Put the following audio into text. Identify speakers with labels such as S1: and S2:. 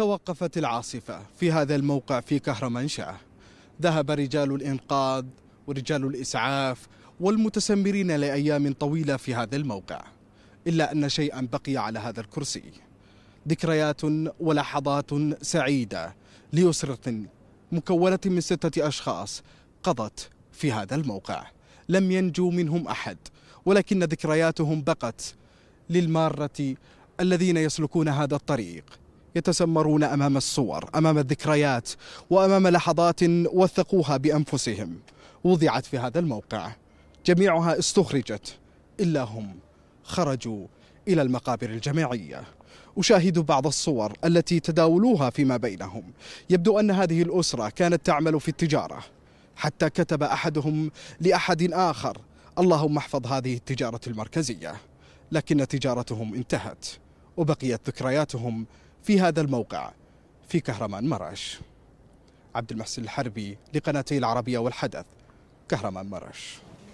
S1: توقفت العاصفة في هذا الموقع في كهرمانشاه ذهب رجال الإنقاذ ورجال الإسعاف والمتسمرين لأيام طويلة في هذا الموقع إلا أن شيئا بقي على هذا الكرسي ذكريات ولحظات سعيدة لأسرة مكونة من ستة أشخاص قضت في هذا الموقع لم ينجو منهم أحد ولكن ذكرياتهم بقت للمارة الذين يسلكون هذا الطريق يتسمرون امام الصور، امام الذكريات، وامام لحظات وثقوها بانفسهم، وضعت في هذا الموقع، جميعها استخرجت الا هم خرجوا الى المقابر الجماعيه. أشاهد بعض الصور التي تداولوها فيما بينهم يبدو أن هذه الأسرة كانت تعمل في التجارة حتى كتب أحدهم لأحد آخر اللهم احفظ هذه التجارة المركزية لكن تجارتهم انتهت وبقيت ذكرياتهم في هذا الموقع في كهرمان مرش عبد المحسن الحربي لقناتي العربية والحدث كهرمان مرش